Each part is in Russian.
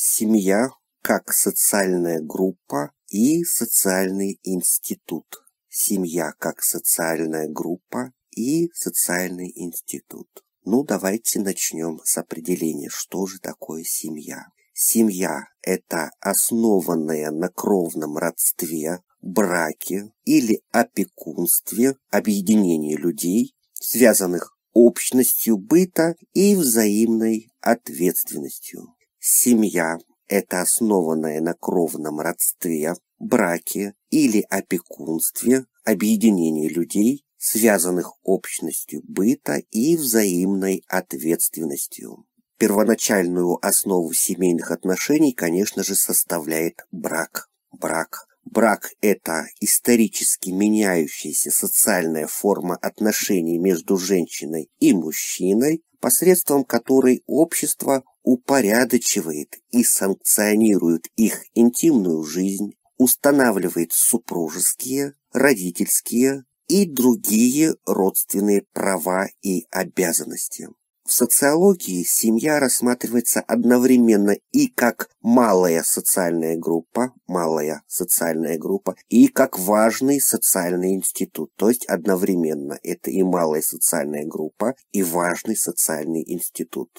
Семья как социальная группа и социальный институт. Семья как социальная группа и социальный институт. Ну, давайте начнем с определения, что же такое семья. Семья – это основанная на кровном родстве, браке или опекунстве объединение людей, связанных общностью быта и взаимной ответственностью. Семья – это основанное на кровном родстве, браке или опекунстве объединение людей, связанных общностью быта и взаимной ответственностью. Первоначальную основу семейных отношений, конечно же, составляет брак. Брак. Брак – это исторически меняющаяся социальная форма отношений между женщиной и мужчиной, посредством которой общество упорядочивает и санкционирует их интимную жизнь, устанавливает супружеские, родительские и другие родственные права и обязанности. В социологии семья рассматривается одновременно и как малая социальная группа, малая социальная группа, и как важный социальный институт. То есть одновременно это и малая социальная группа, и важный социальный институт.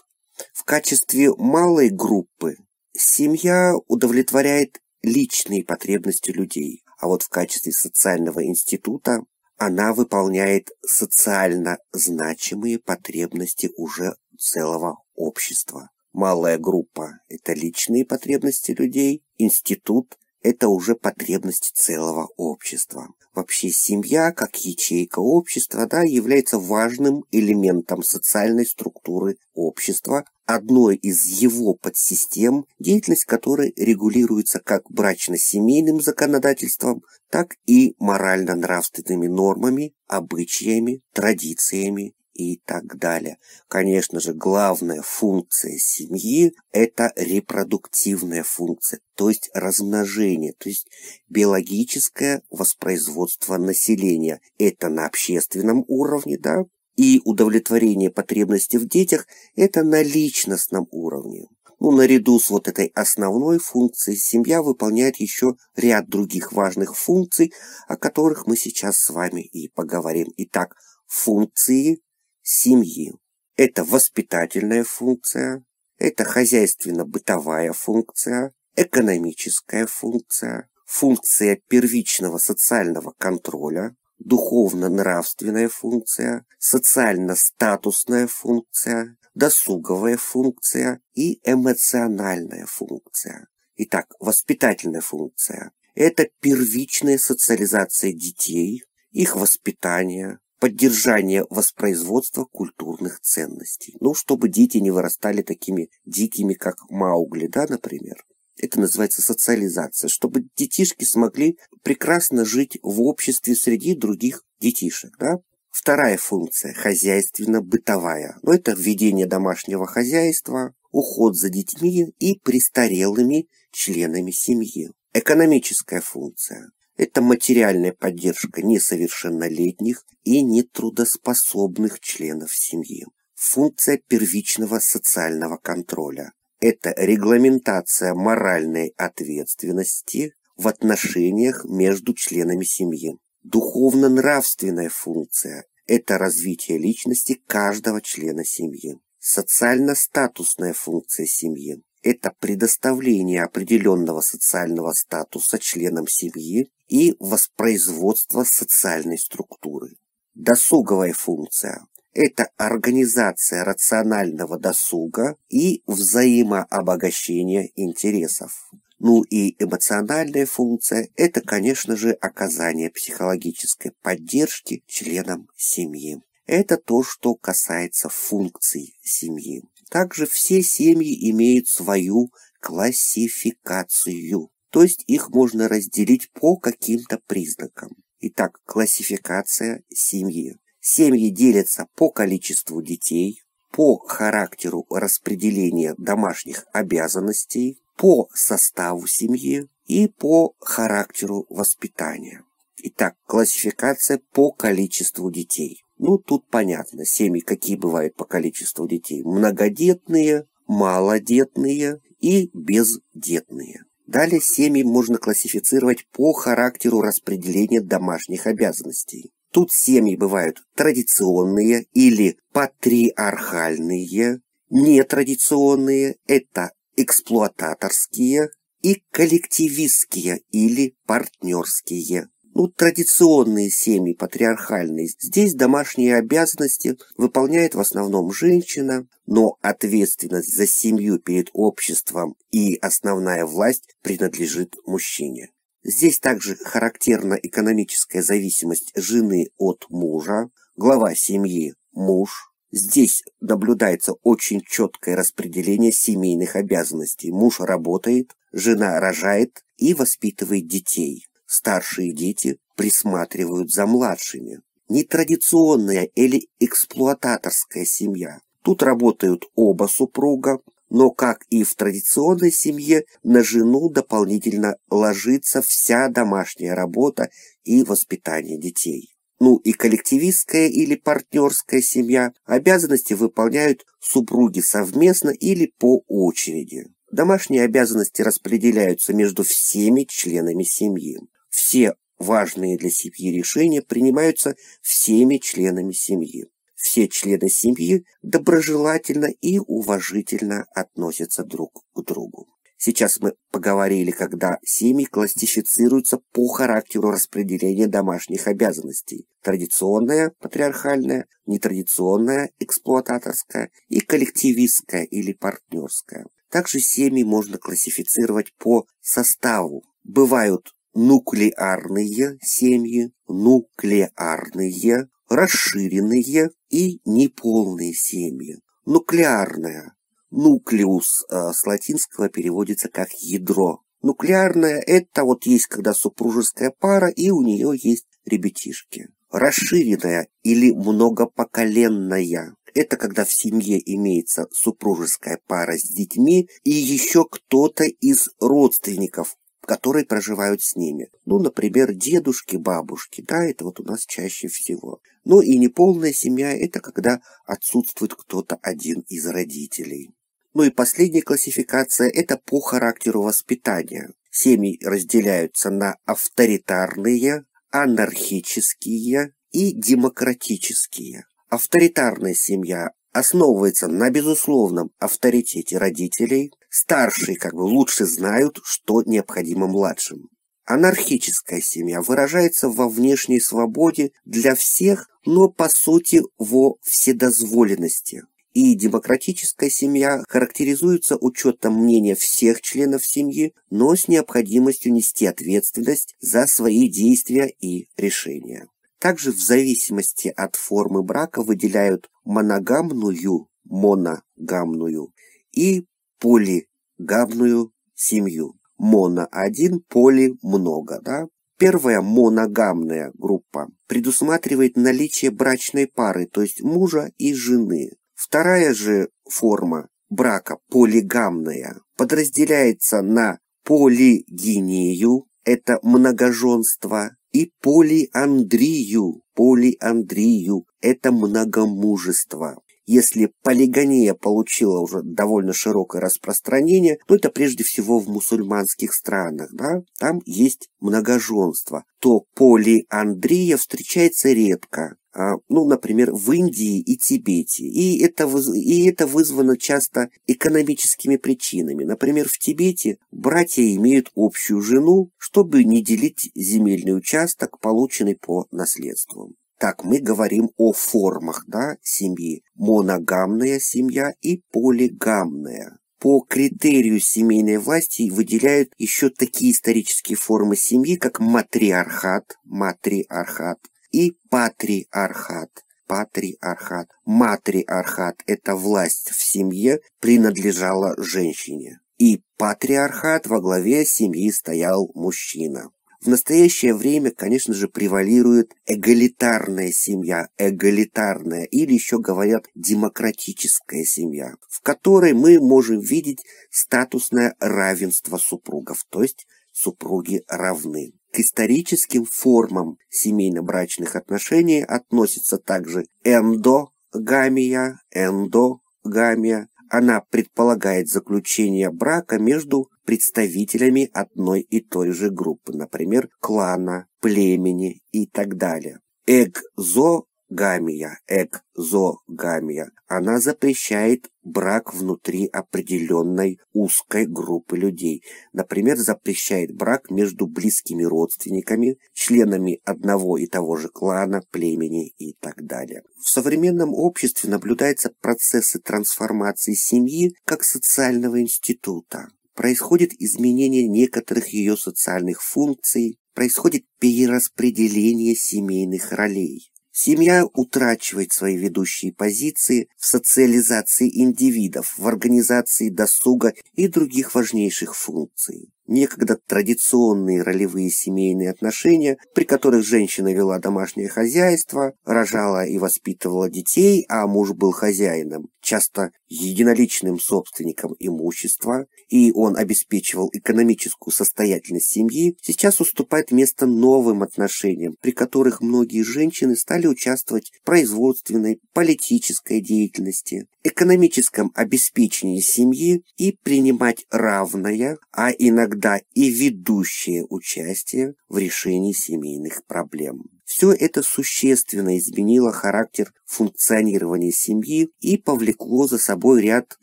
В качестве малой группы семья удовлетворяет личные потребности людей, а вот в качестве социального института она выполняет социально значимые потребности уже целого общества. Малая группа – это личные потребности людей, институт это уже потребность целого общества. Вообще семья, как ячейка общества, да, является важным элементом социальной структуры общества, одной из его подсистем, деятельность которой регулируется как брачно-семейным законодательством, так и морально-нравственными нормами, обычаями, традициями и так далее. Конечно же, главная функция семьи – это репродуктивная функция, то есть размножение, то есть биологическое воспроизводство населения. Это на общественном уровне, да, и удовлетворение потребностей в детях – это на личностном уровне. Ну, наряду с вот этой основной функцией семья выполняет еще ряд других важных функций, о которых мы сейчас с вами и поговорим. Итак, функции семьи. Это воспитательная функция, это хозяйственно-бытовая функция, экономическая функция, функция первичного социального контроля, духовно-нравственная функция, социально-статусная функция, досуговая функция и эмоциональная функция. Итак, воспитательная функция – это первичная социализация детей, их воспитание, поддержание воспроизводства культурных ценностей. Ну, чтобы дети не вырастали такими дикими, как Маугли, да, например. Это называется социализация, чтобы детишки смогли прекрасно жить в обществе среди других детишек, да. Вторая функция – хозяйственно-бытовая. Но ну, это введение домашнего хозяйства, уход за детьми и престарелыми членами семьи. Экономическая функция это материальная поддержка несовершеннолетних и нетрудоспособных членов семьи. Функция первичного социального контроля. Это регламентация моральной ответственности в отношениях между членами семьи. Духовно-нравственная функция – это развитие личности каждого члена семьи. Социально-статусная функция семьи это предоставление определенного социального статуса членам семьи и воспроизводство социальной структуры. Досуговая функция – это организация рационального досуга и взаимообогащение интересов. Ну и эмоциональная функция – это, конечно же, оказание психологической поддержки членам семьи. Это то, что касается функций семьи. Также все семьи имеют свою классификацию, то есть их можно разделить по каким-то признакам. Итак, классификация семьи. Семьи делятся по количеству детей, по характеру распределения домашних обязанностей, по составу семьи и по характеру воспитания. Итак, классификация по количеству детей. Ну, тут понятно, семьи какие бывают по количеству детей. Многодетные, малодетные и бездетные. Далее семьи можно классифицировать по характеру распределения домашних обязанностей. Тут семьи бывают традиционные или патриархальные, нетрадиционные – это эксплуататорские и коллективистские или партнерские ну, традиционные семьи патриархальные. Здесь домашние обязанности выполняет в основном женщина, но ответственность за семью перед обществом и основная власть принадлежит мужчине. Здесь также характерна экономическая зависимость жены от мужа, глава семьи – муж. Здесь наблюдается очень четкое распределение семейных обязанностей. Муж работает, жена рожает и воспитывает детей. Старшие дети присматривают за младшими. Нетрадиционная или эксплуататорская семья. Тут работают оба супруга, но, как и в традиционной семье, на жену дополнительно ложится вся домашняя работа и воспитание детей. Ну и коллективистская или партнерская семья обязанности выполняют супруги совместно или по очереди. Домашние обязанности распределяются между всеми членами семьи. Все важные для семьи решения принимаются всеми членами семьи. Все члены семьи доброжелательно и уважительно относятся друг к другу. Сейчас мы поговорили, когда семьи классифицируются по характеру распределения домашних обязанностей. Традиционная, патриархальная, нетрадиционная, эксплуататорская и коллективистская или партнерская. Также семьи можно классифицировать по составу. Бывают нуклеарные семьи, нуклеарные, расширенные и неполные семьи. Нуклеарная. Нуклеус э, с латинского переводится как ядро. Нуклеарная – это вот есть когда супружеская пара и у нее есть ребятишки. Расширенная или многопоколенная – это когда в семье имеется супружеская пара с детьми и еще кто-то из родственников которые проживают с ними. Ну, например, дедушки, бабушки, да, это вот у нас чаще всего. Ну и неполная семья – это когда отсутствует кто-то один из родителей. Ну и последняя классификация – это по характеру воспитания. Семьи разделяются на авторитарные, анархические и демократические. Авторитарная семья основывается на безусловном авторитете родителей – Старшие как бы лучше знают, что необходимо младшим. Анархическая семья выражается во внешней свободе для всех, но по сути во вседозволенности. И демократическая семья характеризуется учетом мнения всех членов семьи, но с необходимостью нести ответственность за свои действия и решения. Также в зависимости от формы брака выделяют моногамную, моногамную и полигамную семью. Моно один, поли много, да? Первая моногамная группа предусматривает наличие брачной пары, то есть мужа и жены. Вторая же форма брака, полигамная, подразделяется на полигинию, это многоженство, и полиандрию, полиандрию, это многомужество. Если полигония получила уже довольно широкое распространение, то это прежде всего в мусульманских странах, да, там есть многоженство, то полиандрия встречается редко. А, ну, например, в Индии и Тибете. И это, и это вызвано часто экономическими причинами. Например, в Тибете братья имеют общую жену, чтобы не делить земельный участок, полученный по наследству. Так, мы говорим о формах да, семьи. Моногамная семья и полигамная. По критерию семейной власти выделяют еще такие исторические формы семьи, как матриархат, матриархат и патриархат. Патриархат. Матриархат – это власть в семье принадлежала женщине. И патриархат во главе семьи стоял мужчина. В настоящее время, конечно же, превалирует эгалитарная семья, эгалитарная или еще говорят демократическая семья, в которой мы можем видеть статусное равенство супругов, то есть супруги равны. К историческим формам семейно-брачных отношений относится также эндогамия, эндогамия, она предполагает заключение брака между представителями одной и той же группы, например, клана, племени и так далее. Экзо гамия, экзогамия. Она запрещает брак внутри определенной узкой группы людей. Например, запрещает брак между близкими родственниками, членами одного и того же клана, племени и так далее. В современном обществе наблюдаются процессы трансформации семьи как социального института. Происходит изменение некоторых ее социальных функций, происходит перераспределение семейных ролей. Семья утрачивает свои ведущие позиции в социализации индивидов, в организации досуга и других важнейших функций некогда традиционные ролевые семейные отношения, при которых женщина вела домашнее хозяйство, рожала и воспитывала детей, а муж был хозяином, часто единоличным собственником имущества, и он обеспечивал экономическую состоятельность семьи, сейчас уступает место новым отношениям, при которых многие женщины стали участвовать в производственной, политической деятельности, экономическом обеспечении семьи и принимать равное, а иногда рода и ведущее участие в решении семейных проблем. Все это существенно изменило характер функционирования семьи и повлекло за собой ряд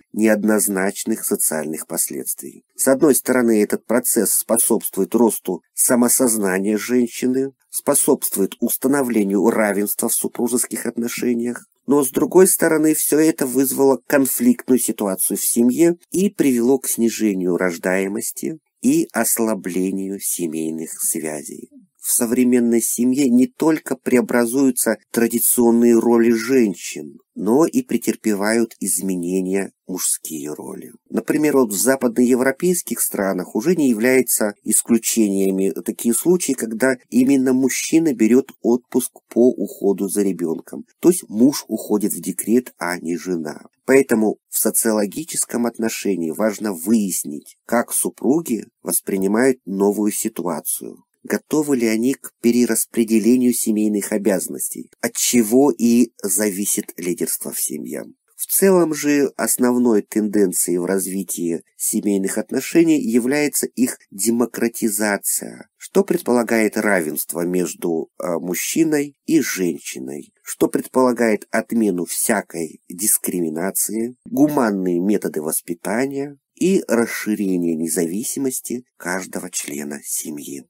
неоднозначных социальных последствий. С одной стороны, этот процесс способствует росту самосознания женщины, способствует установлению равенства в супружеских отношениях, но с другой стороны, все это вызвало конфликтную ситуацию в семье и привело к снижению рождаемости, и ослаблению семейных связей. В современной семье не только преобразуются традиционные роли женщин, но и претерпевают изменения мужские роли. Например, вот в западноевропейских странах уже не являются исключениями такие случаи, когда именно мужчина берет отпуск по уходу за ребенком. То есть муж уходит в декрет, а не жена. Поэтому в социологическом отношении важно выяснить, как супруги воспринимают новую ситуацию готовы ли они к перераспределению семейных обязанностей, от чего и зависит лидерство в семье. В целом же основной тенденцией в развитии семейных отношений является их демократизация, что предполагает равенство между э, мужчиной и женщиной, что предполагает отмену всякой дискриминации, гуманные методы воспитания и расширение независимости каждого члена семьи.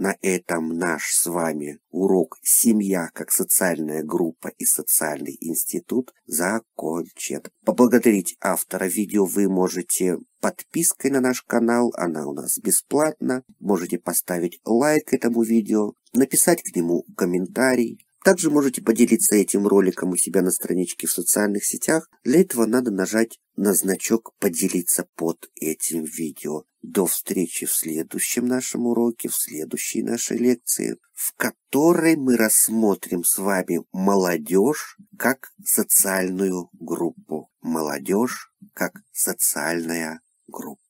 На этом наш с вами урок «Семья как социальная группа и социальный институт» закончен. Поблагодарить автора видео вы можете подпиской на наш канал, она у нас бесплатна. Можете поставить лайк этому видео, написать к нему комментарий. Также можете поделиться этим роликом у себя на страничке в социальных сетях. Для этого надо нажать на значок «Поделиться под этим видео». До встречи в следующем нашем уроке, в следующей нашей лекции, в которой мы рассмотрим с вами молодежь как социальную группу. Молодежь как социальная группа.